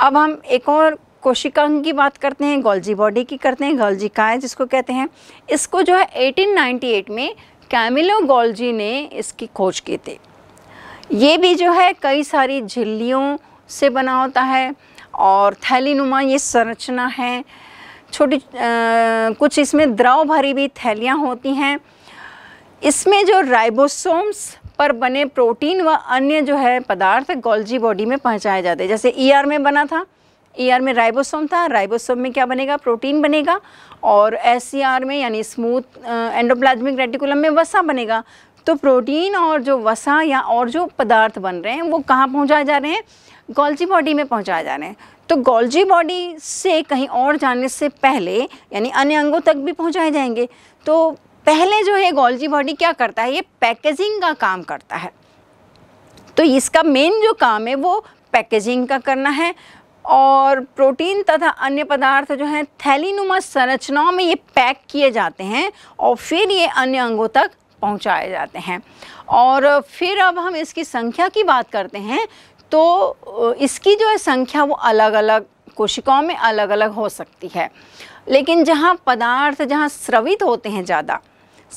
अब हम एक और कोशिकांग की बात करते हैं गोल्जी बॉडी की करते हैं गोल्जी काय जिसको कहते हैं इसको जो है 1898 में कैमिलो गोल्जी ने इसकी खोज की थी ये भी जो है कई सारी झिल्लियों से बना होता है और थैली नुमा ये संरचना है छोटी कुछ इसमें द्रव भरी भी थैलियाँ होती हैं इसमें जो राइबोसोम्स पर बने प्रोटीन व अन्य जो है पदार्थ गोल्जी बॉडी में पहुँचाए जाते हैं जैसे ई e में बना था ई e में राइबोसोम था राइबोसोम में क्या बनेगा प्रोटीन बनेगा और एस e में यानी स्मूथ एंडोप्लाज्मिक रेटिकुलम में वसा बनेगा तो प्रोटीन और जो वसा या और जो पदार्थ बन रहे हैं वो कहाँ पहुँचाए जा रहे हैं गोल्जी बॉडी में पहुँचाए जा रहे हैं तो गोल्जी बॉडी से कहीं और जाने से पहले यानी अन्य अंगों तक भी पहुँचाए जाएंगे तो पहले जो है गोल्जी बॉडी क्या करता है ये पैकेजिंग का काम करता है तो इसका मेन जो काम है वो पैकेजिंग का करना है और प्रोटीन तथा अन्य पदार्थ जो हैं थैलीनुमा संरचनाओं में ये पैक किए जाते हैं और फिर ये अन्य अंगों तक पहुंचाए जाते हैं और फिर अब हम इसकी संख्या की बात करते हैं तो इसकी जो है संख्या वो अलग अलग कोशिकाओं में अलग अलग हो सकती है लेकिन जहाँ पदार्थ जहाँ स्रवित होते हैं ज़्यादा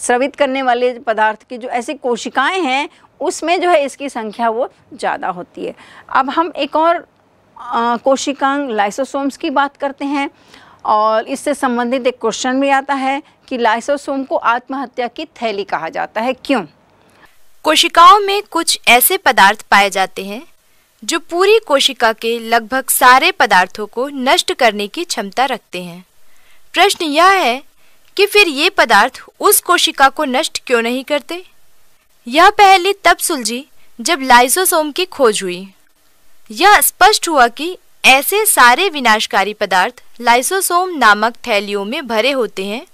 स्रवित करने वाले पदार्थ की जो ऐसी कोशिकाएं हैं उसमें जो है इसकी संख्या वो ज़्यादा होती है अब हम एक और कोशिकांग लाइसोसोम्स की बात करते हैं और इससे संबंधित एक क्वेश्चन भी आता है कि लाइसोसोम को आत्महत्या की थैली कहा जाता है क्यों कोशिकाओं में कुछ ऐसे पदार्थ पाए जाते हैं जो पूरी कोशिका के लगभग सारे पदार्थों को नष्ट करने की क्षमता रखते हैं प्रश्न यह है कि फिर ये पदार्थ उस कोशिका को नष्ट क्यों नहीं करते यह पहले तब सुलझी जब लाइसोसोम की खोज हुई यह स्पष्ट हुआ कि ऐसे सारे विनाशकारी पदार्थ लाइसोसोम नामक थैलियों में भरे होते हैं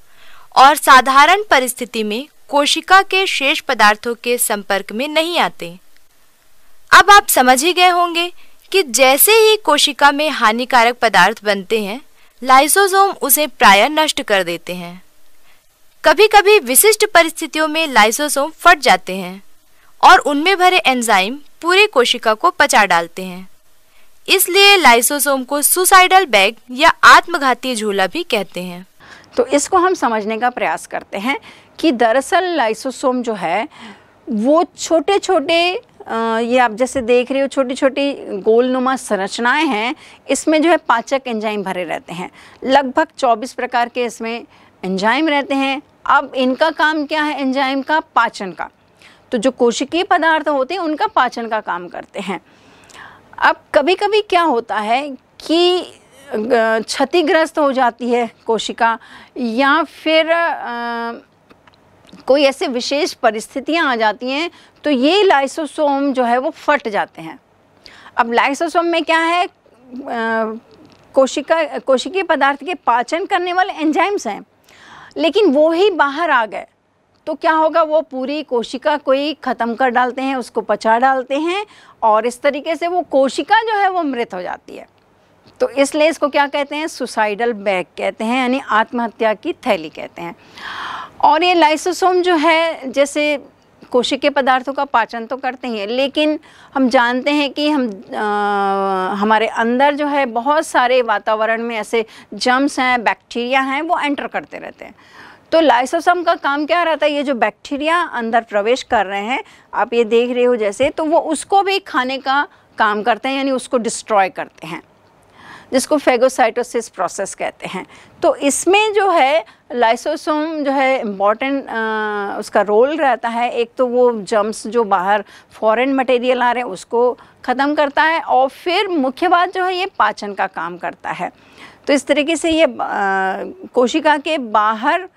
और साधारण परिस्थिति में कोशिका के शेष पदार्थों के संपर्क में नहीं आते अब आप समझ ही गए होंगे कि जैसे ही कोशिका में हानिकारक पदार्थ बनते हैं लाइसोसोम उसे प्राय नष्ट कर देते हैं कभी कभी विशिष्ट परिस्थितियों में लाइसोसोम फट जाते हैं और उनमें भरे एंजाइम पूरे कोशिका को पचा डालते हैं इसलिए लाइसोसोम को सुसाइडल बैग या आत्मघाती झूला भी कहते हैं तो इसको हम समझने का प्रयास करते हैं कि दरअसल लाइसोसोम जो है वो छोटे छोटे ये आप जैसे देख रहे हो छोटी छोटी गोलनुमा संरचनाएं हैं इसमें जो है पाचक एंजाइम भरे रहते हैं लगभग 24 प्रकार के इसमें एंजाइम रहते हैं अब इनका काम क्या है एंजाइम का पाचन का तो जो कोशिकीय पदार्थ होते हैं उनका पाचन का काम करते हैं अब कभी कभी क्या होता है कि क्षतिग्रस्त हो जाती है कोशिका या फिर आ, कोई ऐसे विशेष परिस्थितियां आ जाती हैं तो ये लाइसोसोम जो है वो फट जाते हैं अब लाइसोसोम में क्या है आ, कोशिका कोशिकीय पदार्थ के पाचन करने वाले एंजाइम्स हैं लेकिन वो ही बाहर आ गए तो क्या होगा वो पूरी कोशिका को ही ख़त्म कर डालते हैं उसको पचा डालते हैं और इस तरीके से वो कोशिका जो है वो मृत हो जाती है तो इसलिए इसको क्या कहते हैं सुसाइडल बैग कहते हैं यानी आत्महत्या की थैली कहते हैं और ये लाइसोसोम जो है जैसे कोशिकीय पदार्थों का पाचन तो करते ही हैं लेकिन हम जानते हैं कि हम आ, हमारे अंदर जो है बहुत सारे वातावरण में ऐसे जम्स हैं बैक्टीरिया हैं वो एंटर करते रहते हैं तो लाइसोसम का काम क्या रहता है ये जो बैक्टीरिया अंदर प्रवेश कर रहे हैं आप ये देख रहे हो जैसे तो वो उसको भी खाने का काम करते हैं यानी उसको डिस्ट्रॉय करते हैं जिसको फेगोसाइटोसिस प्रोसेस कहते हैं तो इसमें जो है लाइसोसोम जो है इम्पॉर्टेंट उसका रोल रहता है एक तो वो जम्स जो बाहर फॉरेन मटेरियल आ रहे हैं उसको ख़त्म करता है और फिर मुख्य बात जो है ये पाचन का काम करता है तो इस तरीके से ये कोशिका के बाहर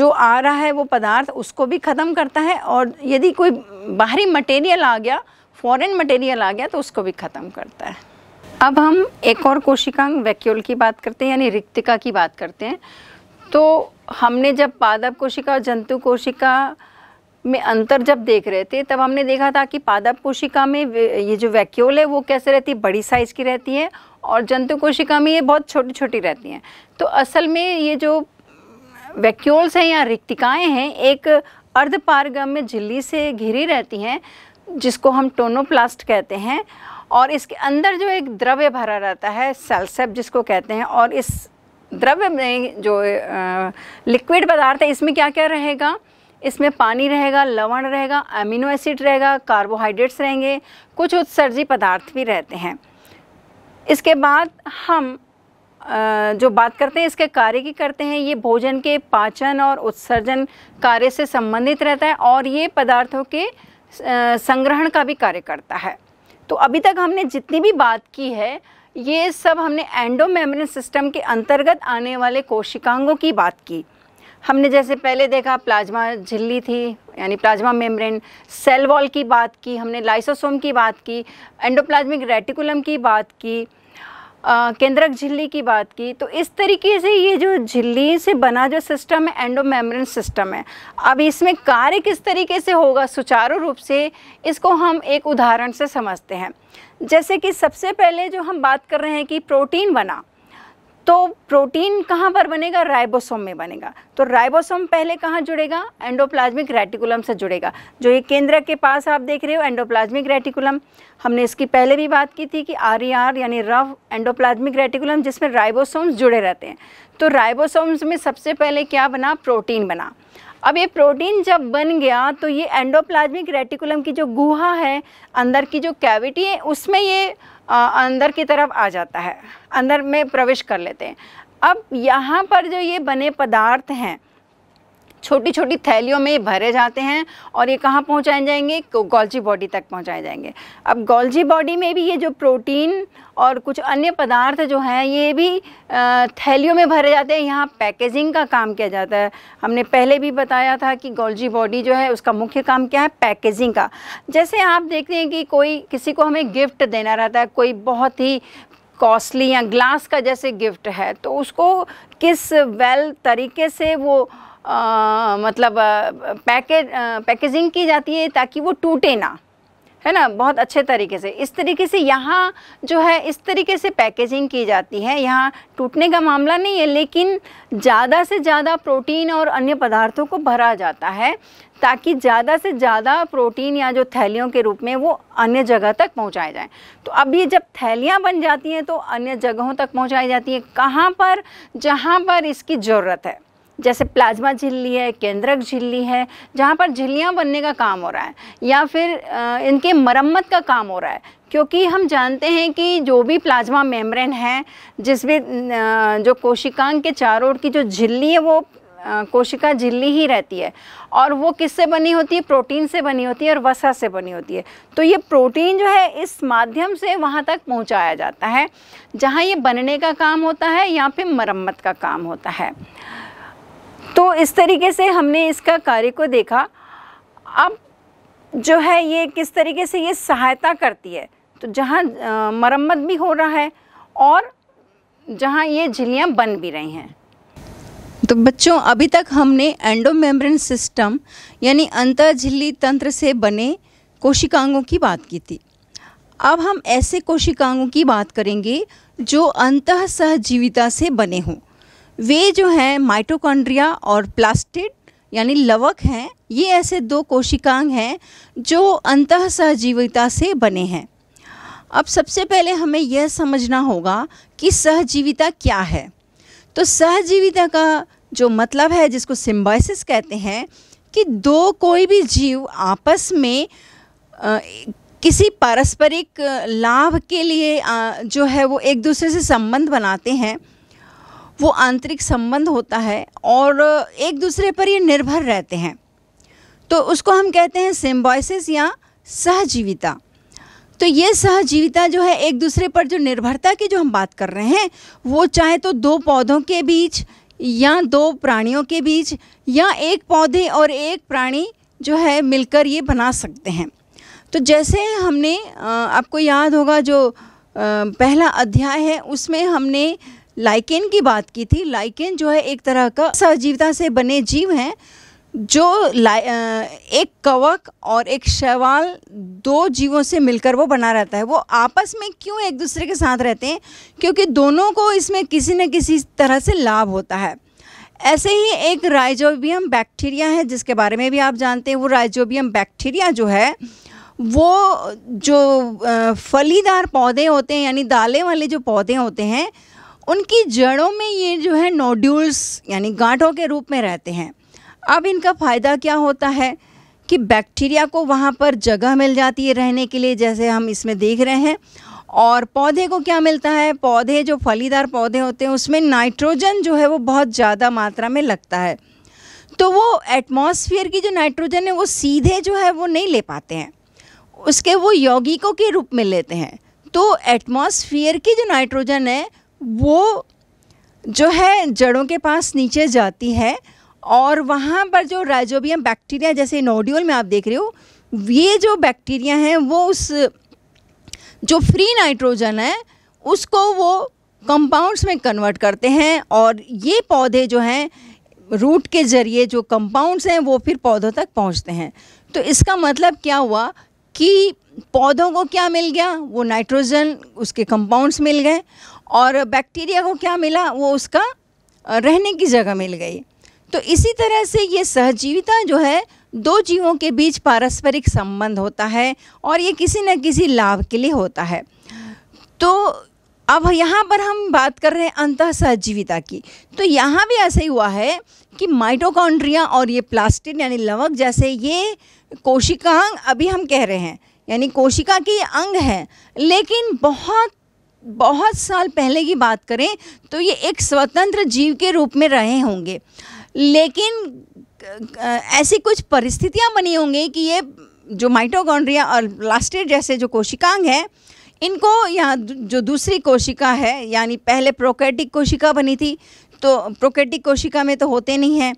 जो आ रहा है वो पदार्थ उसको भी ख़त्म करता है और यदि कोई बाहरी मटेरियल आ गया फॉरेन मटेरियल आ गया तो उसको भी ख़त्म करता है अब हम एक और कोशिकांग वैक्यूल की बात करते हैं यानी रिक्तिका की बात करते हैं तो हमने जब पादप कोशिका और जंतु कोशिका में अंतर जब देख रहे थे तब हमने देखा था कि पादप कोशिका में ये जो वैक्यूल है वो कैसे रहती है बड़ी साइज़ की रहती है और जंतु कोशिका में ये बहुत छोटी छोटी रहती हैं तो असल में ये जो वैक्यूल्स हैं या रिक्तिकाएँ हैं एक अर्धपारगम्य झिल्ली से घिरी रहती हैं जिसको हम टोनोप्लास्ट कहते हैं और इसके अंदर जो एक द्रव्य भरा रहता है सेल्सेप जिसको कहते हैं और इस द्रव्य में जो लिक्विड पदार्थ है इसमें क्या क्या रहेगा इसमें पानी रहेगा लवण रहेगा अमीनो एसिड रहेगा कार्बोहाइड्रेट्स रहेंगे कुछ उत्सर्जी पदार्थ भी रहते हैं इसके बाद हम जो बात करते हैं इसके कार्य की करते हैं ये भोजन के पाचन और उत्सर्जन कार्य से संबंधित रहता है और ये पदार्थों के संग्रहण का भी कार्य करता है तो अभी तक हमने जितनी भी बात की है ये सब हमने एंडोमेम्ब्रेन सिस्टम के अंतर्गत आने वाले कोशिकांगों की बात की हमने जैसे पहले देखा प्लाज्मा झिल्ली थी यानी प्लाज्मा मेम्ब्रेन सेल वॉल की बात की हमने लाइसोसोम की बात की एंडोप्लाज्मिक रेटिकुलम की बात की केंद्रक झिल्ली की बात की तो इस तरीके से ये जो झिल्ली से बना जो सिस्टम है एंडोमेम्ब्रेन सिस्टम है अब इसमें कार्य किस तरीके से होगा सुचारू रूप से इसको हम एक उदाहरण से समझते हैं जैसे कि सबसे पहले जो हम बात कर रहे हैं कि प्रोटीन बना तो प्रोटीन कहाँ पर बनेगा राइबोसोम में बनेगा तो राइबोसोम पहले कहाँ जुड़ेगा एंडोप्लाज्मिक रेटिकुलम से जुड़ेगा जो ये केंद्र के पास आप देख रहे हो एंडोप्लाज्मिक रेटिकुलम हमने इसकी पहले भी बात की थी कि आर ई आर यानी रफ एंडोप्लाज्मिक रेटिकुलम जिसमें राइबोसोम्स जुड़े रहते हैं तो राइबोसोम्स में सबसे पहले क्या बना प्रोटीन बना अब ये प्रोटीन जब बन गया तो ये एंडोप्लाज्मिक रेटिकुलम की जो गुहा है अंदर की जो कैविटी है उसमें ये अंदर की तरफ आ जाता है अंदर में प्रवेश कर लेते हैं अब यहाँ पर जो ये बने पदार्थ हैं छोटी छोटी थैलियों में भरे जाते हैं और ये कहाँ पहुँचाए जाएंगे गोल्जी बॉडी तक पहुँचाए जाएंगे अब गोल्जी बॉडी में भी ये जो प्रोटीन और कुछ अन्य पदार्थ जो हैं ये भी थैलियों में भरे जाते हैं यहाँ पैकेजिंग का काम किया जाता है हमने पहले भी बताया था कि गोल्जी बॉडी जो है उसका मुख्य काम क्या है पैकेजिंग का जैसे आप देखते हैं कि कोई किसी को हमें गिफ्ट देना रहता है कोई बहुत ही कॉस्टली या ग्लास का जैसे गिफ्ट है तो उसको किस वेल तरीके से वो आ, मतलब पैकेज पैकेजिंग की जाती है ताकि वो टूटे ना है ना बहुत अच्छे तरीके से इस तरीके से यहाँ जो है इस तरीके से पैकेजिंग की जाती है यहाँ टूटने का मामला नहीं है लेकिन ज़्यादा से ज़्यादा प्रोटीन और अन्य पदार्थों को भरा जाता है ताकि ज़्यादा से ज़्यादा प्रोटीन या जो थैलियों के रूप में वो अन्य जगह तक पहुँचाए जाएँ तो अब ये जब थैलियाँ बन जाती हैं तो अन्य जगहों तक पहुँचाई जाती हैं कहाँ पर जहाँ पर इसकी ज़रूरत है जैसे प्लाज्मा झिल्ली है केंद्रक झिल्ली है जहाँ पर झिल्लियाँ बनने का काम हो रहा है या फिर इनके मरम्मत का काम हो रहा है क्योंकि हम जानते हैं कि जो भी प्लाज्मा मेम्ब्रेन है जिस भी जो कोशिकांग के चारों ओर की जो झिल्ली है वो कोशिका झिल्ली ही रहती है और वो किससे बनी होती है प्रोटीन से बनी होती है और वसा से बनी होती है तो ये प्रोटीन जो है इस माध्यम से वहाँ तक पहुँचाया जाता है जहाँ ये बनने का काम होता है या फिर मरम्मत का काम होता है तो इस तरीके से हमने इसका कार्य को देखा अब जो है ये किस तरीके से ये सहायता करती है तो जहाँ मरम्मत भी हो रहा है और जहाँ ये झिल्लियाँ बन भी रही हैं तो बच्चों अभी तक हमने एंडोमेम्ब्रेन सिस्टम यानी अंतर झिल्ली तंत्र से बने कोशिकांगों की बात की थी अब हम ऐसे कोशिकांगों की बात करेंगे जो अंत सहजीविता से बने हों वे जो हैं माइटोकॉन्ड्रिया और प्लास्टिड यानी लवक हैं ये ऐसे दो कोशिकांग हैं जो अंत सहजीविता से बने हैं अब सबसे पहले हमें यह समझना होगा कि सहजीविता क्या है तो सहजीविता का जो मतलब है जिसको सिम्बाइसिस कहते हैं कि दो कोई भी जीव आपस में आ, किसी पारस्परिक लाभ के लिए आ, जो है वो एक दूसरे से संबंध बनाते हैं वो आंतरिक संबंध होता है और एक दूसरे पर ये निर्भर रहते हैं तो उसको हम कहते हैं सिम्बॉयसिस या सहजीविता तो ये सहजीविता जो है एक दूसरे पर जो निर्भरता की जो हम बात कर रहे हैं वो चाहे तो दो पौधों के बीच या दो प्राणियों के बीच या एक पौधे और एक प्राणी जो है मिलकर ये बना सकते हैं तो जैसे हमने आपको याद होगा जो पहला अध्याय है उसमें हमने लाइकेन की बात की थी लाइकेन जो है एक तरह का सजीवता से बने जीव हैं जो एक कवक और एक शैवाल दो जीवों से मिलकर वो बना रहता है वो आपस में क्यों एक दूसरे के साथ रहते हैं क्योंकि दोनों को इसमें किसी न किसी तरह से लाभ होता है ऐसे ही एक राइजोबियम बैक्टीरिया है जिसके बारे में भी आप जानते हैं वो राइजोबियम बैक्टीरिया जो है वो जो फलीदार पौधे होते हैं यानी दालें वाले जो पौधे होते हैं उनकी जड़ों में ये जो है नोड्यूल्स यानी गांठों के रूप में रहते हैं अब इनका फ़ायदा क्या होता है कि बैक्टीरिया को वहाँ पर जगह मिल जाती है रहने के लिए जैसे हम इसमें देख रहे हैं और पौधे को क्या मिलता है पौधे जो फलीदार पौधे होते हैं उसमें नाइट्रोजन जो है वो बहुत ज़्यादा मात्रा में लगता है तो वो एटमॉस्फेयर की जो नाइट्रोजन है वो सीधे जो है वो नहीं ले पाते हैं उसके वो यौगिकों के रूप में लेते हैं तो एटमॉस्फेयर की जो नाइट्रोजन है वो जो है जड़ों के पास नीचे जाती है और वहाँ पर जो राइजोबियम बैक्टीरिया जैसे नोड्यूल में आप देख रहे हो ये जो बैक्टीरिया हैं वो उस जो फ्री नाइट्रोजन है उसको वो कंपाउंड्स में कन्वर्ट करते हैं और ये पौधे जो हैं रूट के ज़रिए जो कंपाउंड्स हैं वो फिर पौधों तक पहुंचते हैं तो इसका मतलब क्या हुआ कि पौधों को क्या मिल गया वो नाइट्रोजन उसके कंपाउंड्स मिल गए और बैक्टीरिया को क्या मिला वो उसका रहने की जगह मिल गई तो इसी तरह से ये सहजीविता जो है दो जीवों के बीच पारस्परिक संबंध होता है और ये किसी न किसी लाभ के लिए होता है तो अब यहाँ पर हम बात कर रहे हैं अंत सहजीविता की तो यहाँ भी ऐसे ही हुआ है कि माइटोकॉन्ड्रिया और ये प्लास्टिक यानी लवक जैसे ये कोशिकांग अभी हम कह रहे हैं यानी कोशिका के अंग हैं लेकिन बहुत बहुत साल पहले की बात करें तो ये एक स्वतंत्र जीव के रूप में रहे होंगे लेकिन ऐसी कुछ परिस्थितियां बनी होंगी कि ये जो माइटोकॉन्ड्रिया और लास्टेड जैसे जो कोशिकांग हैं इनको यहाँ जो दूसरी कोशिका है यानी पहले प्रोकेटिक कोशिका बनी थी तो प्रोकेटिक कोशिका में तो होते नहीं हैं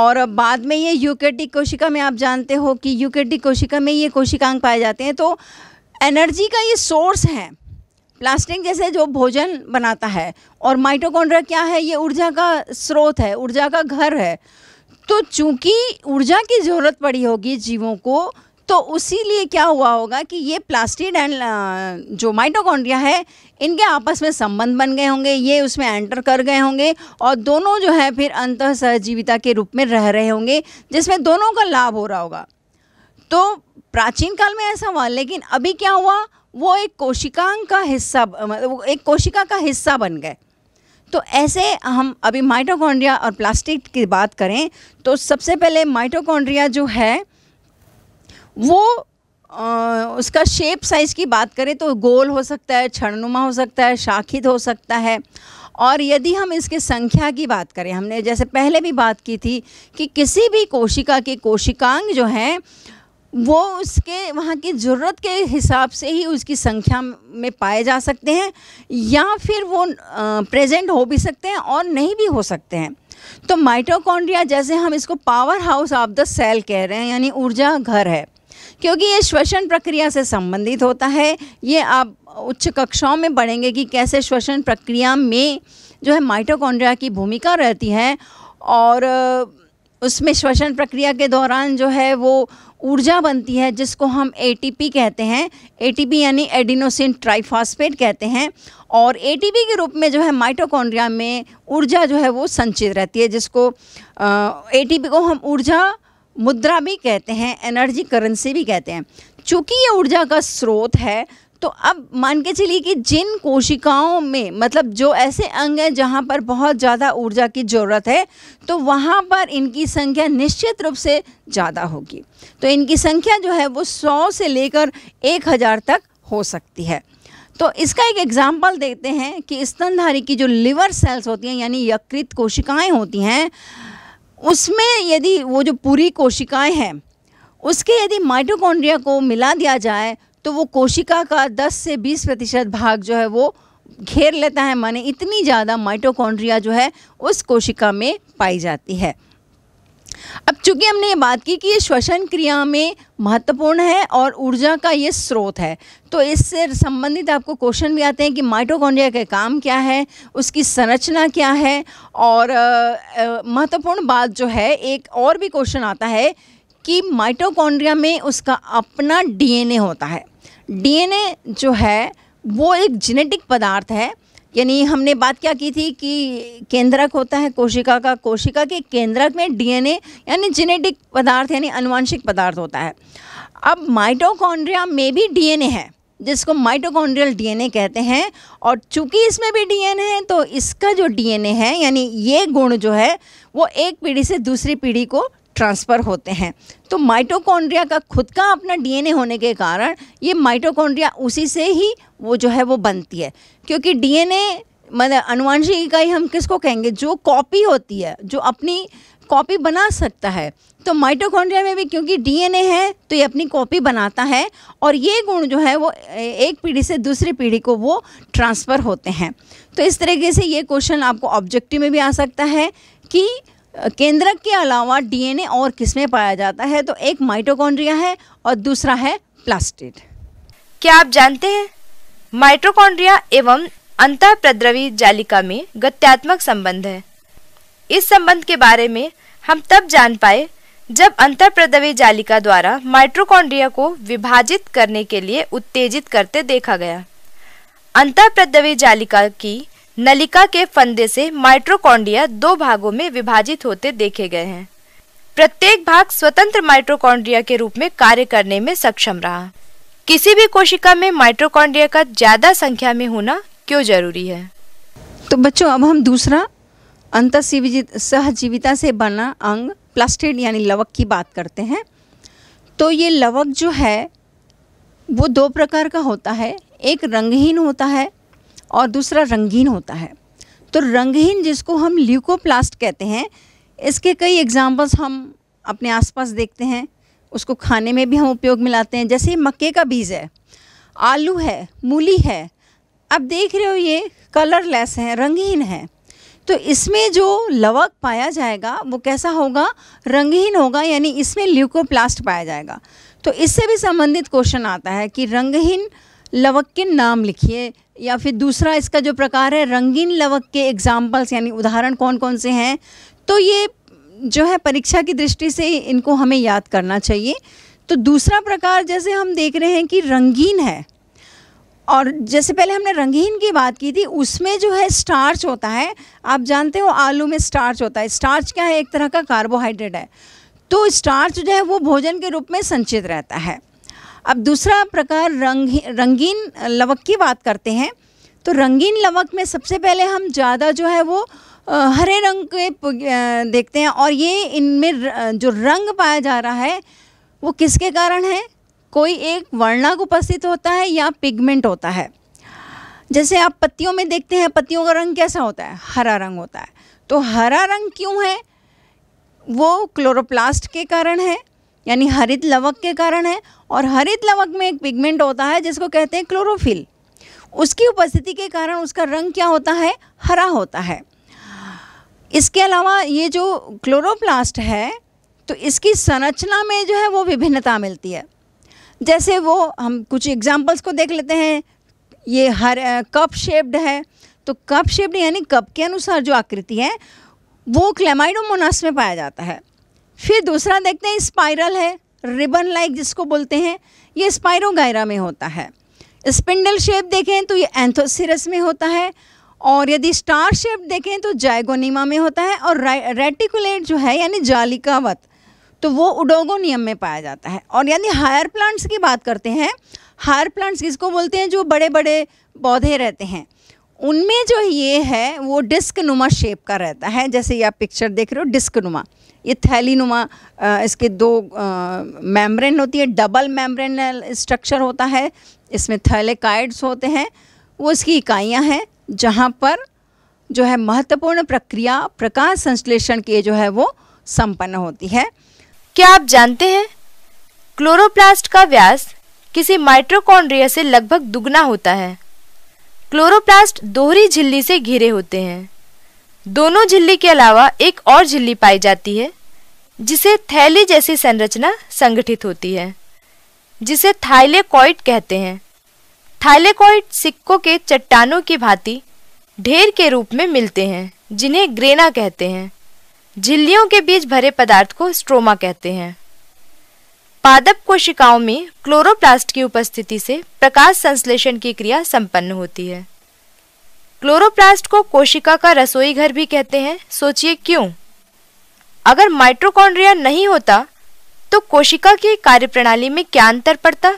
और बाद में ये यूकेटिक कोशिका में आप जानते हो कि यूकेटिक कोशिका में ये कोशिकांग पाए जाते हैं तो एनर्जी का ये सोर्स है प्लास्टिक जैसे जो भोजन बनाता है और माइटोकॉन्ड्रा क्या है ये ऊर्जा का स्रोत है ऊर्जा का घर है तो चूंकि ऊर्जा की ज़रूरत पड़ी होगी जीवों को तो उसी लिए क्या हुआ होगा कि ये प्लास्टिड एंड जो माइटोकॉन्ड्रिया है इनके आपस में संबंध बन गए होंगे ये उसमें एंटर कर गए होंगे और दोनों जो है फिर अंत सहजीविता के रूप में रह रहे होंगे जिसमें दोनों का लाभ हो रहा होगा तो प्राचीन काल में ऐसा हुआ लेकिन अभी क्या हुआ वो एक कोशिकांग का हिस्सा मतलब एक कोशिका का हिस्सा बन गए तो ऐसे हम अभी माइटोकॉन्ड्रिया और प्लास्टिक की बात करें तो सबसे पहले माइटोकॉन्ड्रिया जो है वो आ, उसका शेप साइज़ की बात करें तो गोल हो सकता है क्षणनुमा हो सकता है शाखित हो सकता है और यदि हम इसके संख्या की बात करें हमने जैसे पहले भी बात की थी कि किसी भी कोशिका के कोशिकांग जो हैं वो उसके वहाँ की ज़रूरत के हिसाब से ही उसकी संख्या में पाए जा सकते हैं या फिर वो प्रेजेंट हो भी सकते हैं और नहीं भी हो सकते हैं तो माइटोकॉन्ड्रिया जैसे हम इसको power house of the cell कह रहे हैं यानी ऊर्जा घर है क्योंकि ये श्वसन प्रक्रिया से संबंधित होता है ये आप उच्च कक्षाओं में पढ़ेंगे कि कैसे श्वसन प्रक्रिया में जो है माइटोकॉन्ड्रिया की भूमिका रहती है और उसमें श्वसन प्रक्रिया के दौरान जो है वो ऊर्जा बनती है जिसको हम एटीपी कहते हैं एटीपी यानी एडिनोसिन ट्राइफॉस्फेट कहते हैं और एटीपी के रूप में जो है माइटोकॉन्ड्रिया में ऊर्जा जो है वो संचित रहती है जिसको एटीपी को हम ऊर्जा मुद्रा भी कहते हैं एनर्जी करेंसी भी कहते हैं चूँकि ये ऊर्जा का स्रोत है तो अब मान के चलिए कि जिन कोशिकाओं में मतलब जो ऐसे अंग हैं जहाँ पर बहुत ज़्यादा ऊर्जा की ज़रूरत है तो वहाँ पर इनकी संख्या निश्चित रूप से ज़्यादा होगी तो इनकी संख्या जो है वो सौ से लेकर एक हज़ार तक हो सकती है तो इसका एक एग्जाम्पल देखते हैं कि स्तनधारी की जो लिवर सेल्स होती हैं यानी यकृत कोशिकाएँ होती हैं उसमें यदि वो जो पूरी कोशिकाएँ हैं उसके यदि माइटोकॉन्ड्रिया को मिला दिया जाए तो वो कोशिका का 10 से 20 प्रतिशत भाग जो है वो घेर लेता है माने इतनी ज़्यादा माइटोकॉन्ड्रिया जो है उस कोशिका में पाई जाती है अब चूंकि हमने ये बात की कि ये श्वसन क्रिया में महत्वपूर्ण है और ऊर्जा का ये स्रोत है तो इससे संबंधित आपको क्वेश्चन भी आते हैं कि माइटोकॉन्ड्रिया का काम क्या है उसकी संरचना क्या है और महत्वपूर्ण बात जो है एक और भी क्वेश्चन आता है कि माइटोकॉन्ड्रिया में उसका अपना डीएनए होता है डीएनए जो है वो एक जेनेटिक पदार्थ है यानी हमने बात क्या की थी कि केंद्रक होता है कोशिका का कोशिका के केंद्रक में डीएनए यानी जेनेटिक पदार्थ यानी अनुवांशिक पदार्थ होता है अब माइटोकॉन्ड्रिया में भी डीएनए है जिसको माइटोकॉन्ड्रियल डीएनए कहते हैं और चूंकि इसमें भी डीएनए है तो इसका जो डीएनए है यानी ये गुण जो है वो एक पीढ़ी से दूसरी पीढ़ी को ट्रांसफ़र होते हैं तो माइटोकॉन्ड्रिया का खुद का अपना डीएनए होने के कारण ये माइटोकॉन्ड्रिया उसी से ही वो जो है वो बनती है क्योंकि डीएनए मतलब अनुवांशिक इकाई हम किसको कहेंगे जो कॉपी होती है जो अपनी कॉपी बना सकता है तो माइटोकॉन्ड्रिया में भी क्योंकि डीएनए है तो ये अपनी कॉपी बनाता है और ये गुण जो है वो एक पीढ़ी से दूसरी पीढ़ी को वो ट्रांसफ़र होते हैं तो इस तरीके से ये क्वेश्चन आपको ऑब्जेक्टिव में भी आ सकता है कि केंद्रक के अलावा डीएनए और किसमें पाया जाता है तो एक माइटोकॉन्ड्रिया है और दूसरा है प्लास्टिड क्या आप जानते हैं माइटोकॉन्ड्रिया एवं अंतः प्रद्रवी जालिका में गत्यात्मक संबंध है इस संबंध के बारे में हम तब जान पाए जब प्रद्रवी जालिका द्वारा माइट्रोकॉन्ड्रिया को विभाजित करने के लिए उत्तेजित करते देखा गया प्रद्रवी जालिका की नलिका के फंदे से माइट्रोकॉन्डिया दो भागों में विभाजित होते देखे गए हैं प्रत्येक भाग स्वतंत्र माइट्रोकॉन्ड्रिया के रूप में कार्य करने में सक्षम रहा किसी भी कोशिका में माइट्रोकॉन्ड्रिया का ज्यादा संख्या में होना क्यों जरूरी है तो बच्चों अब हम दूसरा अंत सहजीविता से बना अंग प्लास्टिड यानी लवक की बात करते हैं तो ये लवक जो है वो दो प्रकार का होता है एक रंगहीन होता है और दूसरा रंगीन होता है तो रंगहीन जिसको हम ल्यूकोप्लास्ट कहते हैं इसके कई एग्जाम्पल्स हम अपने आसपास देखते हैं उसको खाने में भी हम उपयोग में लाते हैं जैसे मक्के का बीज है आलू है मूली है अब देख रहे हो ये कलरलेस है रंगहीन है तो इसमें जो लवक पाया जाएगा वो कैसा होगा रंगहीन होगा यानी इसमें ल्यूकोप्लास्ट पाया जाएगा तो इससे भी संबंधित क्वेश्चन आता है कि रंगहीन लवक्किन नाम लिखिए या फिर दूसरा इसका जो प्रकार है रंगीन लवक के एग्ज़ाम्पल्स यानी उदाहरण कौन कौन से हैं तो ये जो है परीक्षा की दृष्टि से इनको हमें याद करना चाहिए तो दूसरा प्रकार जैसे हम देख रहे हैं कि रंगीन है और जैसे पहले हमने रंगीन की बात की थी उसमें जो है स्टार्च होता है आप जानते हो आलू में स्टार्च होता है स्टार्च क्या है एक तरह का कार्बोहाइड्रेट है तो स्टार्च जो है वो भोजन के रूप में संचित रहता है अब दूसरा प्रकार रंग रंगीन लवक की बात करते हैं तो रंगीन लवक में सबसे पहले हम ज़्यादा जो है वो हरे रंग के देखते हैं और ये इनमें जो रंग पाया जा रहा है वो किसके कारण है कोई एक वर्णक उपस्थित होता है या पिगमेंट होता है जैसे आप पत्तियों में देखते हैं पत्तियों का रंग कैसा होता है हरा रंग होता है तो हरा रंग क्यों है वो क्लोरोप्लास्ट के कारण है यानी हरित लवक के कारण है और हरित लवक में एक पिगमेंट होता है जिसको कहते हैं क्लोरोफिल उसकी उपस्थिति के कारण उसका रंग क्या होता है हरा होता है इसके अलावा ये जो क्लोरोप्लास्ट है तो इसकी संरचना में जो है वो विभिन्नता मिलती है जैसे वो हम कुछ एग्जाम्पल्स को देख लेते हैं ये हर कप शेप्ड है तो कप शेप्ड यानी कप के अनुसार जो आकृति है वो क्लेमाइडोमोनास में पाया जाता है फिर दूसरा देखते हैं स्पाइरल है रिबन लाइक जिसको बोलते हैं ये स्पायरोगायरा में होता है स्पिंडल शेप देखें तो ये एंथोसिरस में होता है और यदि स्टार शेप देखें तो जायगोनीमा में होता है और रेटिकुलेट जो है यानी जालिकावत तो वो उडोगोनियम में पाया जाता है और यानी हायर प्लांट्स की बात करते हैं हायर प्लांट्स किसको बोलते हैं जो बड़े बड़े पौधे रहते हैं उनमें जो ये है वो डिस्क नुमा शेप का रहता है जैसे ये आप पिक्चर देख रहे हो डिस्क नुमा ये थैली नुमा इसके दो मेम्ब्रेन होती है डबल मेम्ब्रेन स्ट्रक्चर होता है इसमें थैलेकाइड्स होते हैं वो इसकी इकाइयाँ हैं जहाँ पर जो है महत्वपूर्ण प्रक्रिया प्रकाश संश्लेषण के जो है वो संपन्न होती है क्या आप जानते हैं क्लोरोप्लास्ट का व्यास किसी माइट्रोकॉन्ड्रिया से लगभग दुगना होता है क्लोरोप्लास्ट दोहरी झिल्ली से घिरे होते हैं दोनों झिल्ली के अलावा एक और झिल्ली पाई जाती है जिसे थैली जैसी संरचना संगठित होती है जिसे थाइलेकॉइड कहते हैं थाइलेकॉइड सिक्कों के चट्टानों की भांति ढेर के रूप में मिलते हैं जिन्हें ग्रेना कहते हैं झिल्लियों के बीच भरे पदार्थ को स्ट्रोमा कहते हैं पादप कोशिकाओं में क्लोरोप्लास्ट की उपस्थिति से प्रकाश संश्लेषण की क्रिया संपन्न होती है क्लोरोप्लास्ट को कोशिका का रसोई घर भी कहते हैं सोचिए क्यों अगर माइट्रोकॉन्ड्रिया नहीं होता तो कोशिका की कार्यप्रणाली में क्या अंतर पड़ता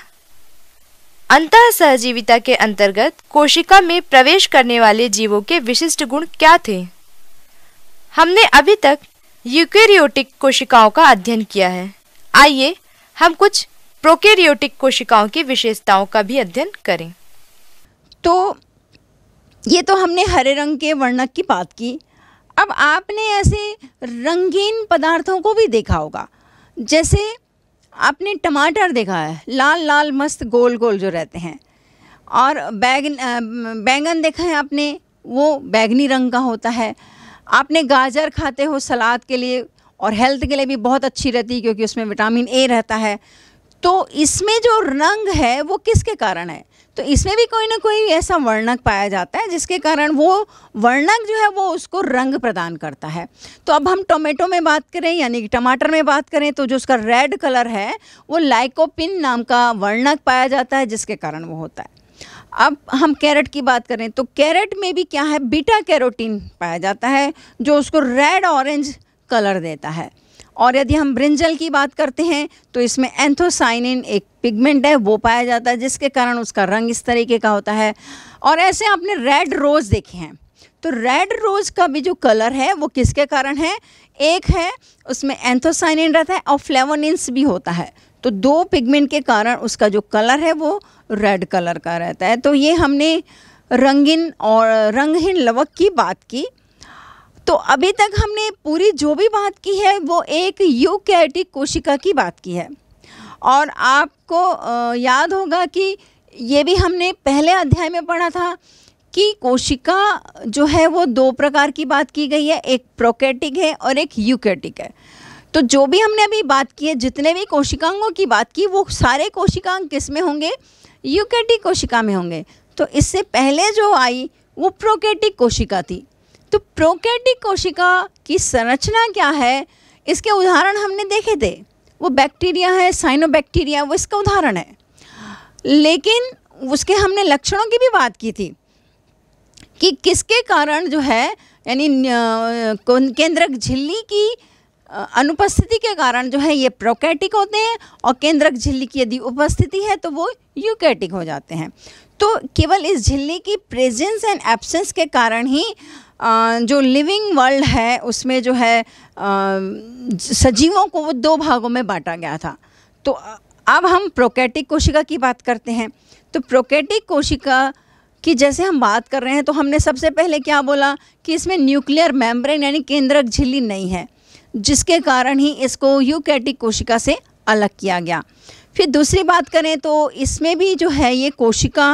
अंत सहजीविता के अंतर्गत कोशिका में प्रवेश करने वाले जीवों के विशिष्ट गुण क्या थे हमने अभी तक यूकेरियोटिक कोशिकाओं का अध्ययन किया है आइए हम कुछ प्रोकेरियोटिक कोशिकाओं की विशेषताओं का भी अध्ययन करें तो ये तो हमने हरे रंग के वर्णक की बात की अब आपने ऐसे रंगीन पदार्थों को भी देखा होगा जैसे आपने टमाटर देखा है लाल लाल मस्त गोल गोल जो रहते हैं और बैगन बैंगन देखा है आपने वो बैगनी रंग का होता है आपने गाजर खाते हो सलाद के लिए और हेल्थ के लिए भी बहुत अच्छी रहती है क्योंकि उसमें विटामिन ए रहता है तो इसमें जो रंग है वो किसके कारण है तो इसमें भी कोई ना कोई ऐसा वर्णक पाया जाता है जिसके कारण वो वर्णक जो है वो उसको रंग प्रदान करता है तो अब हम टोमेटो में बात करें यानी कि टमाटर में बात करें तो जो उसका रेड कलर है वो लाइकोपिन नाम का वर्णक पाया जाता है जिसके कारण वो होता है अब हम कैरेट की बात करें तो कैरेट में भी क्या है बीटा कैरोटीन पाया जाता है जो उसको रेड ऑरेंज कलर देता है और यदि हम ब्रिंजल की बात करते हैं तो इसमें एंथोसाइनिन एक पिगमेंट है वो पाया जाता है जिसके कारण उसका रंग इस तरीके का होता है और ऐसे आपने रेड रोज़ देखे हैं तो रेड रोज़ का भी जो कलर है वो किसके कारण है एक है उसमें एंथोसाइनिन रहता है और फ्लेवोनिन्स भी होता है तो दो पिगमेंट के कारण उसका जो कलर है वो रेड कलर का रहता है तो ये हमने रंगीन और रंगहीन लवक की बात की तो अभी तक हमने पूरी जो भी बात की है वो एक यूकैरियोटिक कोशिका की बात की है और आपको याद होगा कि ये भी हमने पहले अध्याय में पढ़ा था कि कोशिका जो है वो दो प्रकार की बात की गई है एक प्रोकेटिक है और एक यूकेटिक है तो जो भी हमने अभी बात की है जितने भी कोशिकांगों की बात की वो सारे कोशिकांग किस में होंगे यूकेटिक कोशिका में होंगे तो इससे पहले जो आई वो प्रोकेटिक कोशिका थी तो प्रोकैरियोटिक कोशिका की संरचना क्या है इसके उदाहरण हमने देखे थे वो बैक्टीरिया है साइनोबैक्टीरिया वो इसका उदाहरण है लेकिन उसके हमने लक्षणों की भी बात की थी कि किसके कारण जो है यानी केंद्रक झिल्ली की अनुपस्थिति के कारण जो है ये प्रोकैटिक होते हैं और केंद्रक झिल्ली की यदि उपस्थिति है तो वो यूकैटिक हो जाते हैं तो केवल इस झिल्ली की प्रेजेंस एंड एब्सेंस के कारण ही जो लिविंग वर्ल्ड है उसमें जो है सजीवों को वो दो भागों में बांटा गया था तो अब हम प्रोकेटिक कोशिका की बात करते हैं तो प्रोकेटिक कोशिका कि जैसे हम बात कर रहे हैं तो हमने सबसे पहले क्या बोला कि इसमें न्यूक्लियर मेम्ब्रेन यानी केंद्रक झिल्ली नहीं है जिसके कारण ही इसको यूकैटिक कोशिका से अलग किया गया फिर दूसरी बात करें तो इसमें भी जो है ये कोशिका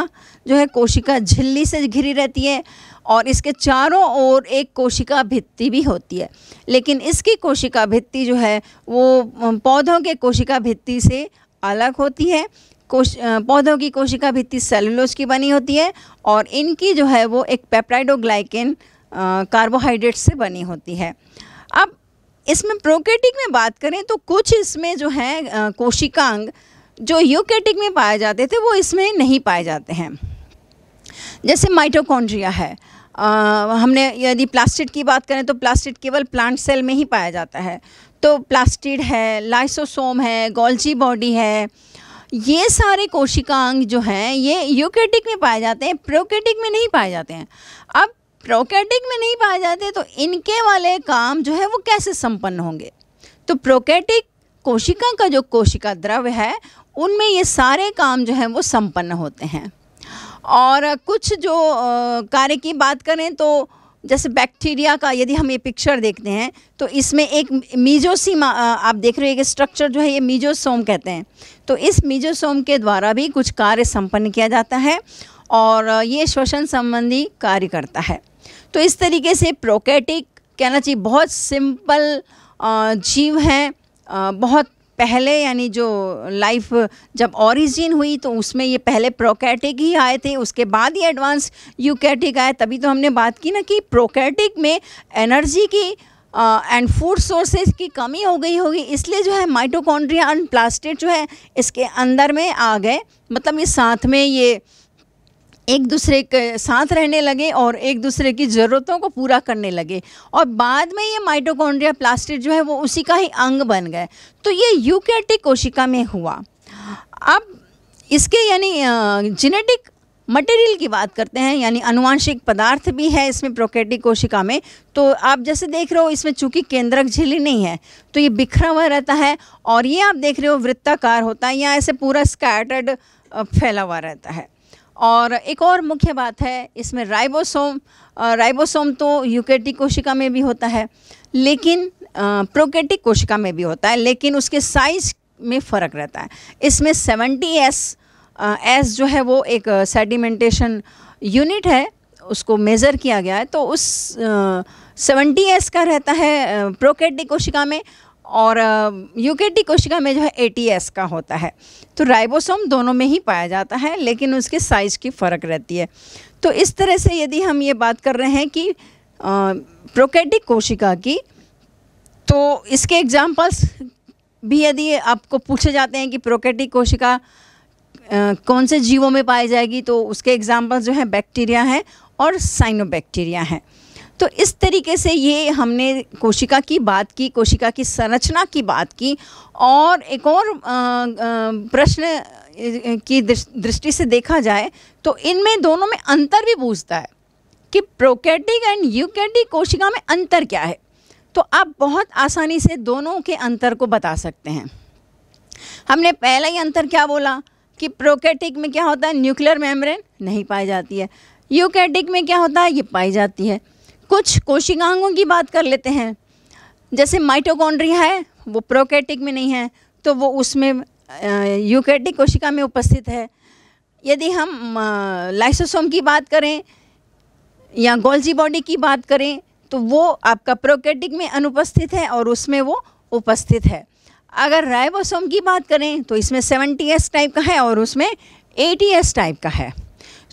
जो है कोशिका झिल्ली से घिरी रहती है और इसके चारों ओर एक कोशिका भित्ति भी होती है लेकिन इसकी कोशिका भित्ति जो है वो पौधों के कोशिका भित्ति से अलग होती है कोश पौधों की कोशिका भित्ति सेलुलोज की बनी होती है और इनकी जो है वो एक पेप्टाइडोग्लाइकिन कार्बोहाइड्रेट से बनी होती है अब इसमें प्रोकेटिक में बात करें तो कुछ इसमें जो है कोशिकांग जो यूकेटिक में पाए जाते थे वो इसमें नहीं पाए जाते हैं जैसे माइटोकॉन्ड्रिया है हमने यदि प्लास्टिड की बात करें तो प्लास्टिड केवल प्लांट सेल में ही पाया जाता है तो प्लास्टिड है लाइसोसोम है गोल्जी बॉडी है ये सारे कोशिकांग जो हैं ये यूकेटिक में पाए जाते हैं प्रोकेटिक में नहीं पाए जाते हैं अब प्रोकेटिक में नहीं पाए जाते तो इनके वाले काम जो है वो कैसे संपन्न होंगे तो प्रोकेटिक कोशिका का जो कोशिका द्रव्य है उनमें ये सारे काम जो हैं वो संपन्न होते हैं और कुछ जो कार्य की बात करें तो जैसे बैक्टीरिया का यदि हम ये पिक्चर देखते हैं तो इसमें एक मीजोसीमा आप देख रहे हो एक स्ट्रक्चर जो है ये मीजोसोम कहते हैं तो इस मीजोसोम के द्वारा भी कुछ कार्य संपन्न किया जाता है और ये श्वसन संबंधी कार्य करता है तो इस तरीके से प्रोकेटिक कहना चाहिए बहुत सिंपल जीव हैं बहुत पहले यानी जो लाइफ जब ओरिजिन हुई तो उसमें ये पहले प्रोकैटिक ही आए थे उसके बाद ही एडवांस यूकैटिक आए तभी तो हमने बात की ना कि प्रोकैटिक में एनर्जी की एंड फूड सोर्सेज की कमी हो गई होगी इसलिए जो है माइटोकॉन्ड्रिया अनप्लास्टेड जो है इसके अंदर में आ गए मतलब ये साथ में ये एक दूसरे के साथ रहने लगे और एक दूसरे की ज़रूरतों को पूरा करने लगे और बाद में ये माइटोकॉन्ड्रिया प्लास्टिड जो है वो उसी का ही अंग बन गए तो ये यूकेटिक कोशिका में हुआ अब इसके यानी जेनेटिक मटेरियल की बात करते हैं यानी अनुवांशिक पदार्थ भी है इसमें प्रोकेटिक कोशिका में तो आप जैसे देख रहे हो इसमें चूंकि केंद्रक झिल्ली नहीं है तो ये बिखरा हुआ रहता है और ये आप देख रहे हो वृत्ताकार होता है या ऐसे पूरा स्कैटर्ड फैला हुआ रहता है और एक और मुख्य बात है इसमें राइबोसोम राइबोसोम तो यूकेटिक कोशिका में भी होता है लेकिन प्रोकेटिक कोशिका में भी होता है लेकिन उसके साइज में फ़र्क रहता है इसमें सेवेंटी एस एस जो है वो एक सेडिमेंटेशन यूनिट है उसको मेज़र किया गया है तो उस सेवेंटी एस का रहता है प्रोकेटिक कोशिका में और यूकेटी कोशिका में जो है एटीएस का होता है तो राइबोसोम दोनों में ही पाया जाता है लेकिन उसके साइज़ की फ़र्क रहती है तो इस तरह से यदि हम ये बात कर रहे हैं कि प्रोकेटिक कोशिका की तो इसके एग्जाम्पल्स भी यदि आपको पूछे जाते हैं कि प्रोकेटिक कोशिका कौन से जीवों में पाई जाएगी तो उसके एग्जाम्पल्स जो हैं बैक्टीरिया हैं और साइनोबैक्टीरिया हैं तो इस तरीके से ये हमने कोशिका की बात की कोशिका की संरचना की बात की और एक और प्रश्न की दृष्टि से देखा जाए तो इनमें दोनों में अंतर भी पूछता है कि प्रोकैटिक एंड यूकैटिक कोशिका में अंतर क्या है तो आप बहुत आसानी से दोनों के अंतर को बता सकते हैं हमने पहला ही अंतर क्या बोला कि प्रोकैटिक में क्या होता है न्यूक्लियर मेम्ब्रेन नहीं पाई जाती है यूकैटिक में क्या होता है ये पाई जाती है कुछ कोशिकांगों की बात कर लेते हैं जैसे माइटोकॉन्ड्रिया है वो प्रोकेटिक में नहीं है तो वो उसमें यूकेटिक कोशिका में उपस्थित है यदि हम लाइसोसोम की बात करें या गोल्जी बॉडी की बात करें तो वो आपका प्रोकेटिक में अनुपस्थित है और उसमें वो उपस्थित है अगर राइबोसोम की बात करें तो इसमें सेवेंटी एस टाइप का है और उसमें एटी एस टाइप का है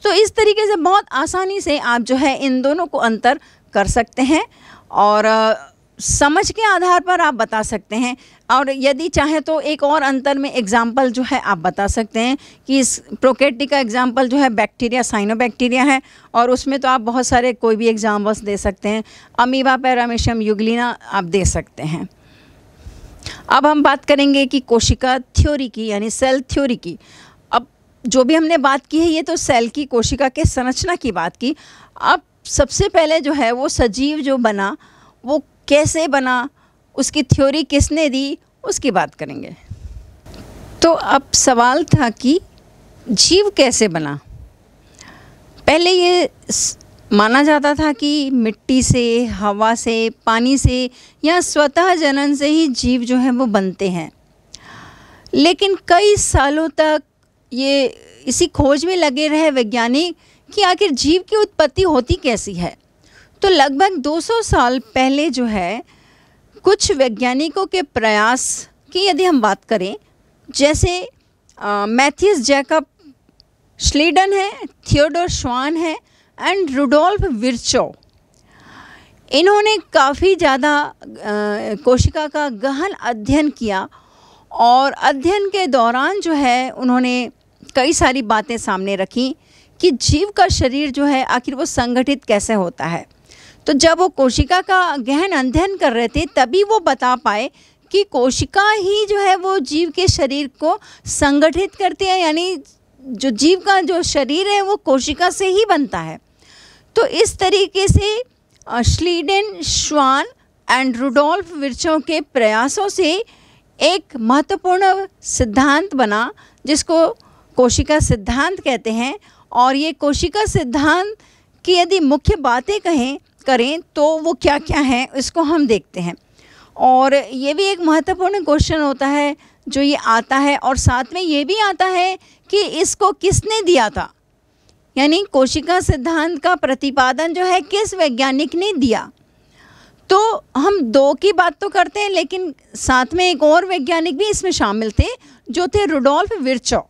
तो इस तरीके से बहुत आसानी से आप जो है इन दोनों को अंतर कर सकते हैं और समझ के आधार पर आप बता सकते हैं और यदि चाहे तो एक और अंतर में एग्जाम्पल जो है आप बता सकते हैं कि इस प्रोकेटी का एग्जाम्पल जो है बैक्टीरिया साइनोबैक्टीरिया है और उसमें तो आप बहुत सारे कोई भी एग्जाम्पल्स दे सकते हैं अमीबा पैरामेशियम युगलिना आप दे सकते हैं अब हम बात करेंगे कि कोशिका थ्योरी की यानी सेल थ्योरी की अब जो भी हमने बात की है ये तो सेल की कोशिका के संरचना की बात की अब सबसे पहले जो है वो सजीव जो बना वो कैसे बना उसकी थ्योरी किसने दी उसकी बात करेंगे तो अब सवाल था कि जीव कैसे बना पहले ये माना जाता था कि मिट्टी से हवा से पानी से या स्वतः जनन से ही जीव जो है वो बनते हैं लेकिन कई सालों तक ये इसी खोज में लगे रहे वैज्ञानिक कि आखिर जीव की उत्पत्ति होती कैसी है तो लगभग 200 साल पहले जो है कुछ वैज्ञानिकों के प्रयास की यदि हम बात करें जैसे मैथियस जैकब श्लीडन है थियोडोर श्वान है एंड रुडोल्फ विरचो इन्होंने काफ़ी ज़्यादा कोशिका का गहन अध्ययन किया और अध्ययन के दौरान जो है उन्होंने कई सारी बातें सामने रखी कि जीव का शरीर जो है आखिर वो संगठित कैसे होता है तो जब वो कोशिका का गहन अध्ययन कर रहे थे तभी वो बता पाए कि कोशिका ही जो है वो जीव के शरीर को संगठित करती है यानी जो जीव का जो शरीर है वो कोशिका से ही बनता है तो इस तरीके से श्लीडन श्वान एंड रुडोल्फ विरचों के प्रयासों से एक महत्वपूर्ण सिद्धांत बना जिसको कोशिका सिद्धांत कहते हैं और ये कोशिका सिद्धांत की यदि मुख्य बातें कहें करें तो वो क्या क्या हैं इसको हम देखते हैं और ये भी एक महत्वपूर्ण क्वेश्चन होता है जो ये आता है और साथ में ये भी आता है कि इसको किसने दिया था यानी कोशिका सिद्धांत का प्रतिपादन जो है किस वैज्ञानिक ने दिया तो हम दो की बात तो करते हैं लेकिन साथ में एक और वैज्ञानिक भी इसमें शामिल थे जो थे रुडोल्फ विरचौ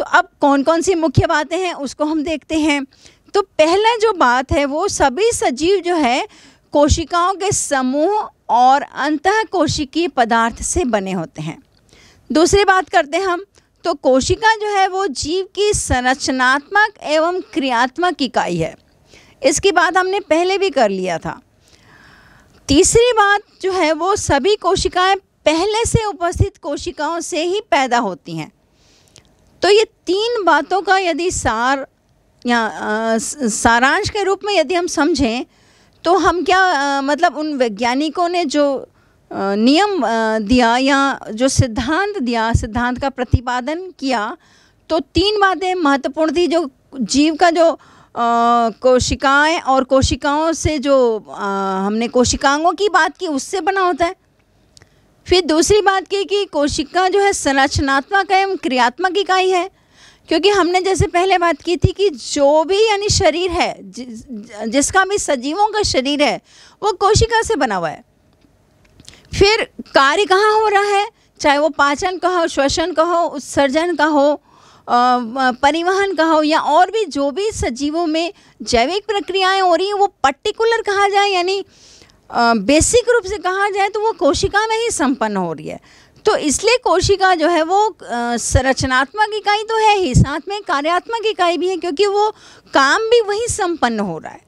तो अब कौन कौन सी मुख्य बातें हैं उसको हम देखते हैं तो पहला जो बात है वो सभी सजीव जो है कोशिकाओं के समूह और अंत कोशिकीय पदार्थ से बने होते हैं दूसरी बात करते हैं हम तो कोशिका जो है वो जीव की संरचनात्मक एवं क्रियात्मक इकाई है इसकी बात हमने पहले भी कर लिया था तीसरी बात जो है वो सभी कोशिकाएं पहले से उपस्थित कोशिकाओं से ही पैदा होती हैं तो ये तीन बातों का यदि सार या आ, सारांश के रूप में यदि हम समझें तो हम क्या आ, मतलब उन वैज्ञानिकों ने जो आ, नियम दिया या जो सिद्धांत दिया सिद्धांत का प्रतिपादन किया तो तीन बातें महत्वपूर्ण थी जो जीव का जो कोशिकाएं और कोशिकाओं से जो आ, हमने कोशिकांगों की बात की उससे बना होता है फिर दूसरी बात की कि कोशिका जो है संरचनात्मक एवं क्रियात्मक इकाई है क्योंकि हमने जैसे पहले बात की थी कि जो भी यानी शरीर है जिसका भी सजीवों का शरीर है वो कोशिका से बना हुआ है फिर कार्य कहाँ हो रहा है चाहे वो पाचन का हो श्वसन का हो उत्सर्जन का हो परिवहन का हो या और भी जो भी सजीवों में जैविक प्रक्रियाएं हो रही हैं वो पर्टिकुलर कहा जाए यानी बेसिक रूप से कहा जाए तो वो कोशिका में ही संपन्न हो रही है तो इसलिए कोशिका जो है वो संरचनात्मक इकाई तो है ही साथ में कार्यात्मक इकाई भी है क्योंकि वो काम भी वहीं संपन्न हो रहा है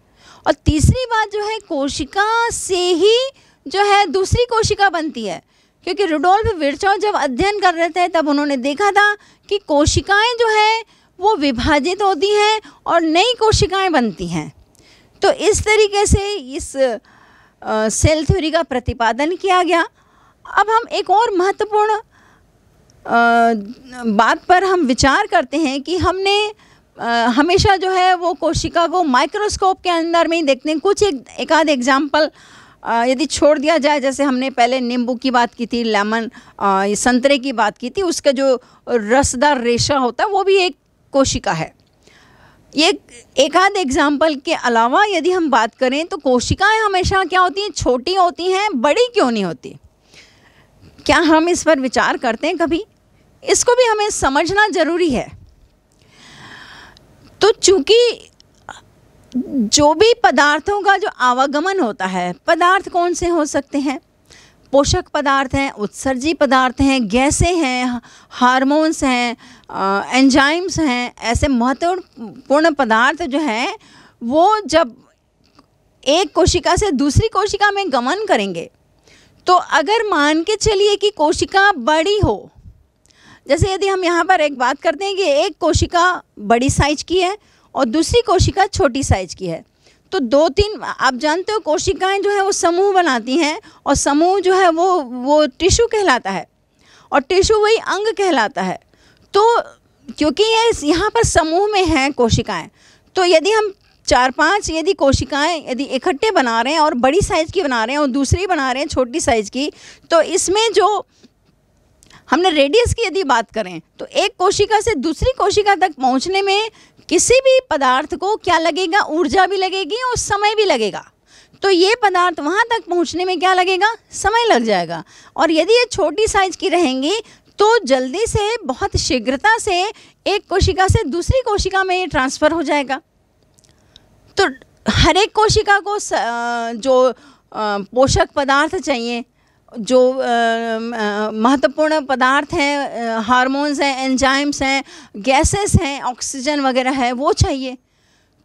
और तीसरी बात जो है कोशिका से ही जो है दूसरी कोशिका बनती है क्योंकि रुडोल्फ विरचौ जब अध्ययन कर रहे थे तब उन्होंने देखा था कि कोशिकाएं जो है वो विभाजित होती हैं और नई कोशिकाएं बनती हैं तो इस तरीके से इस सेल थ्योरी का प्रतिपादन किया गया अब हम एक और महत्वपूर्ण बात पर हम विचार करते हैं कि हमने आ, हमेशा जो है वो कोशिका को माइक्रोस्कोप के अंदर में ही देखते हैं कुछ एक एक आध एग्जाम्पल यदि छोड़ दिया जाए जैसे हमने पहले नींबू की बात की थी लेमन संतरे की बात की थी उसका जो रसदार रेशा होता है वो भी एक कोशिका है ये एक आध एग्जाम्पल के अलावा यदि हम बात करें तो कोशिकाएं हमेशा क्या होती हैं छोटी होती हैं बड़ी क्यों नहीं होती क्या हम इस पर विचार करते हैं कभी इसको भी हमें समझना ज़रूरी है तो चूंकि जो भी पदार्थों का जो आवागमन होता है पदार्थ कौन से हो सकते हैं पोषक पदार्थ हैं उत्सर्जी पदार्थ हैं गैसें हैं हार्मोन्स हैं एंजाइम्स हैं ऐसे महत्वपूर्ण पदार्थ जो हैं वो जब एक कोशिका से दूसरी कोशिका में गमन करेंगे तो अगर मान के चलिए कि कोशिका बड़ी हो जैसे यदि हम यहाँ पर एक बात करते हैं कि एक कोशिका बड़ी साइज की है और दूसरी कोशिका छोटी साइज की है तो दो तीन आप जानते हो कोशिकाएं जो है वो समूह बनाती हैं और समूह जो है वो वो टिश्यू कहलाता है और टिश्यू वही अंग कहलाता है तो क्योंकि ये यहाँ पर समूह में हैं कोशिकाएं तो यदि हम चार पांच यदि कोशिकाएं यदि इकट्ठे बना रहे हैं और बड़ी साइज़ की बना रहे हैं और दूसरी बना रहे हैं छोटी साइज़ की तो इसमें जो हमने रेडियस की यदि बात करें तो एक कोशिका से दूसरी कोशिका तक पहुंचने में किसी भी पदार्थ को क्या लगेगा ऊर्जा भी लगेगी और समय भी लगेगा तो ये पदार्थ वहाँ तक पहुँचने में क्या लगेगा समय लग जाएगा और यदि ये छोटी साइज की रहेंगी तो जल्दी से बहुत शीघ्रता से एक कोशिका से दूसरी कोशिका में ये ट्रांसफ़र हो जाएगा तो हर एक कोशिका को जो पोषक पदार्थ चाहिए जो महत्वपूर्ण पदार्थ हैं हार्मोन्स हैं एंजाइम्स हैं गैसेस हैं ऑक्सीजन वगैरह है वो चाहिए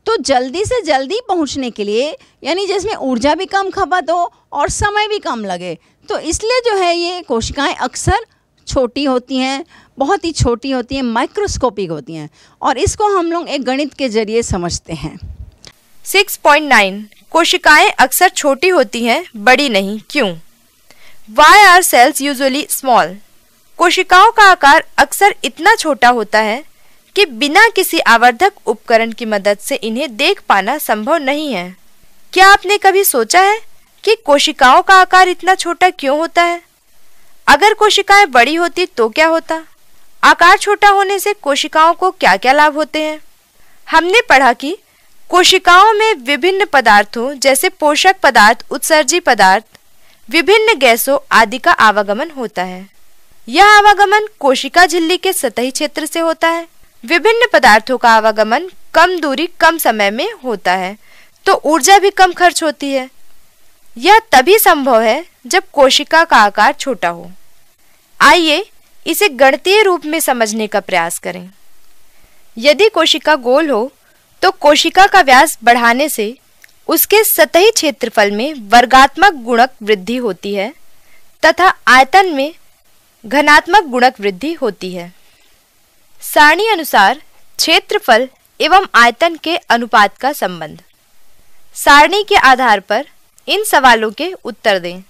तो जल्दी से जल्दी पहुंचने के लिए यानी जिसमें ऊर्जा भी कम खपत हो और समय भी कम लगे तो इसलिए जो है ये कोशिकाएं अक्सर छोटी होती हैं बहुत ही छोटी होती हैं माइक्रोस्कोपिक होती हैं और इसको हम लोग एक गणित के जरिए समझते हैं 6.9 कोशिकाएं अक्सर छोटी होती हैं बड़ी नहीं क्यों why are cells usually small कोशिकाओं का आकार अक्सर इतना छोटा होता है कि बिना किसी आवर्धक उपकरण की मदद से इन्हें देख पाना संभव नहीं है क्या आपने कभी सोचा है कि कोशिकाओं का आकार इतना छोटा क्यों होता है अगर कोशिकाएं बड़ी होती तो क्या होता आकार छोटा होने से कोशिकाओं को क्या क्या लाभ होते हैं हमने पढ़ा कि कोशिकाओं में विभिन्न पदार्थों जैसे पोषक पदार्थ उत्सर्जी पदार्थ विभिन्न गैसों आदि का आवागमन होता है यह आवागमन कोशिका झिल्ली के सतही क्षेत्र से होता है विभिन्न पदार्थों का आवागमन कम दूरी कम समय में होता है तो ऊर्जा भी कम खर्च होती है यह तभी संभव है जब कोशिका का आकार छोटा हो आइए इसे गणतीय रूप में समझने का प्रयास करें यदि कोशिका गोल हो तो कोशिका का व्यास बढ़ाने से उसके सतही क्षेत्रफल में वर्गात्मक गुणक वृद्धि होती है तथा आयतन में घनात्मक गुणक वृद्धि होती है सारणी अनुसार क्षेत्रफल एवं आयतन के अनुपात का संबंध सारणी के आधार पर इन सवालों के उत्तर दें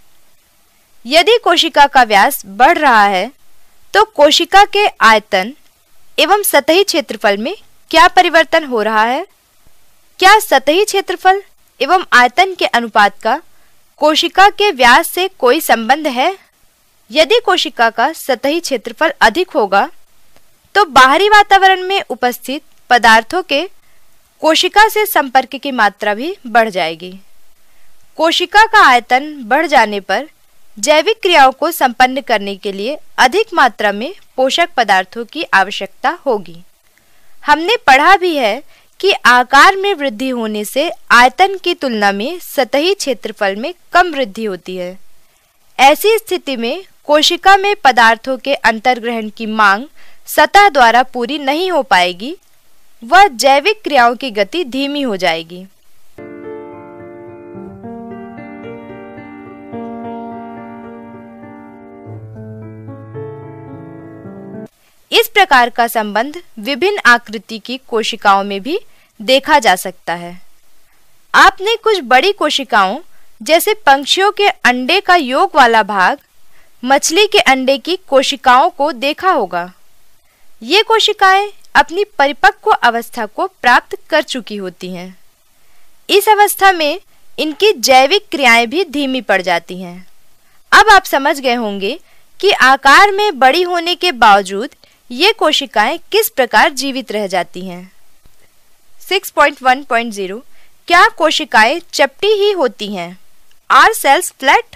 यदि कोशिका का व्यास बढ़ रहा है तो कोशिका के आयतन एवं सतही क्षेत्रफल में क्या परिवर्तन हो रहा है क्या सतही क्षेत्रफल एवं आयतन के अनुपात का कोशिका के व्यास से कोई संबंध है यदि कोशिका का सतही क्षेत्रफल अधिक होगा तो बाहरी वातावरण में उपस्थित पदार्थों के कोशिका से संपर्क की मात्रा भी बढ़ जाएगी कोशिका का आयतन बढ़ जाने पर जैविक क्रियाओं को संपन्न करने के लिए अधिक मात्रा में पोषक पदार्थों की आवश्यकता होगी हमने पढ़ा भी है कि आकार में वृद्धि होने से आयतन की तुलना में सतही क्षेत्रफल में कम वृद्धि होती है ऐसी स्थिति में कोशिका में पदार्थों के अंतर्ग्रहण की मांग सतह द्वारा पूरी नहीं हो पाएगी व जैविक क्रियाओं की गति धीमी हो जाएगी इस प्रकार का संबंध विभिन्न आकृति की कोशिकाओं में भी देखा जा सकता है आपने कुछ बड़ी कोशिकाओं जैसे पंक्षियों के अंडे का योग वाला भाग मछली के अंडे की कोशिकाओं को देखा होगा ये कोशिकाएं अपनी परिपक्व अवस्था को प्राप्त कर चुकी होती हैं इस अवस्था में इनकी जैविक क्रियाएं भी धीमी पड़ जाती हैं अब आप समझ गए होंगे कि आकार में बड़ी होने के बावजूद ये कोशिकाएं किस प्रकार जीवित रह जाती हैं 6.1.0 क्या कोशिकाएं चपटी ही होती हैं आर सेल्स फ्लैट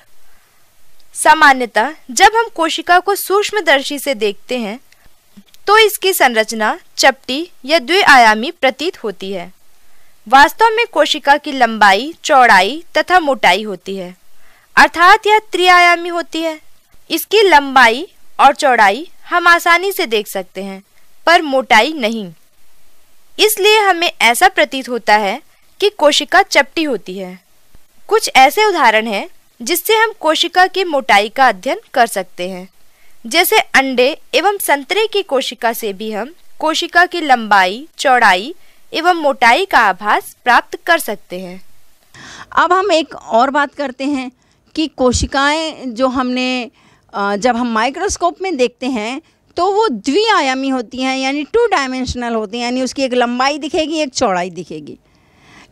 सामान्यतः जब हम कोशिका को सूक्ष्मदर्शी से देखते हैं तो इसकी संरचना चपटी या द्विआयामी प्रतीत होती है वास्तव में कोशिका की लंबाई चौड़ाई तथा मोटाई होती है अर्थात यह त्रिआयामी होती है इसकी लंबाई और चौड़ाई हम आसानी से देख सकते हैं पर मोटाई नहीं इसलिए हमें ऐसा प्रतीत होता है कि कोशिका चपटी होती है कुछ ऐसे उदाहरण हैं जिससे हम कोशिका की मोटाई का अध्ययन कर सकते हैं जैसे अंडे एवं संतरे की कोशिका से भी हम कोशिका की लंबाई चौड़ाई एवं मोटाई का आभास प्राप्त कर सकते हैं अब हम एक और बात करते हैं कि कोशिकाएं जो हमने जब हम माइक्रोस्कोप में देखते हैं तो वो द्विआयामी होती हैं यानी टू डायमेंशनल होती हैं यानी उसकी एक लंबाई दिखेगी एक चौड़ाई दिखेगी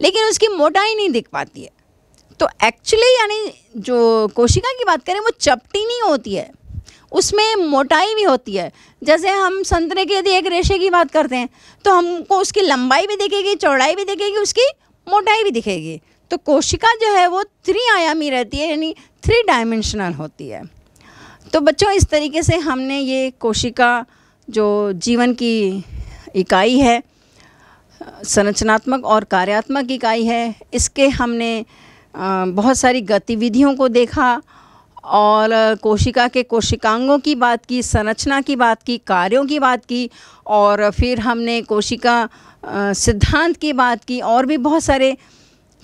लेकिन उसकी मोटाई नहीं दिख पाती है तो एक्चुअली यानी जो कोशिका की बात करें वो चपटी नहीं होती है उसमें मोटाई भी होती है जैसे हम संतरे के यदि एक रेशे की बात करते हैं तो हमको उसकी लंबाई भी दिखेगी चौड़ाई भी दिखेगी उसकी मोटाई भी दिखेगी तो कोशिका जो है वो त्रिआयामी रहती है यानी थ्री डायमेंशनल होती है तो बच्चों इस तरीके से हमने ये कोशिका जो जीवन की इकाई है संरचनात्मक और कार्यात्मक इकाई है इसके हमने बहुत सारी गतिविधियों को देखा और कोशिका के कोशिकांगों की बात की संरचना की बात की कार्यों की बात की और फिर हमने कोशिका सिद्धांत की बात की और भी बहुत सारे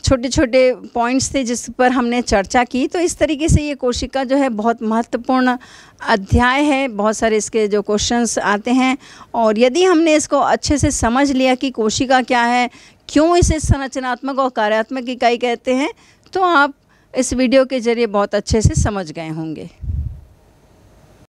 छोटे छोटे पॉइंट्स थे जिस पर हमने चर्चा की तो इस तरीके से ये कोशिका जो है बहुत महत्वपूर्ण अध्याय है बहुत सारे इसके जो क्वेश्चंस आते हैं और यदि हमने इसको अच्छे से समझ लिया कि कोशिका क्या है क्यों इसे संरचनात्मक और कार्यात्मक इकाई कहते हैं तो आप इस वीडियो के ज़रिए बहुत अच्छे से समझ गए होंगे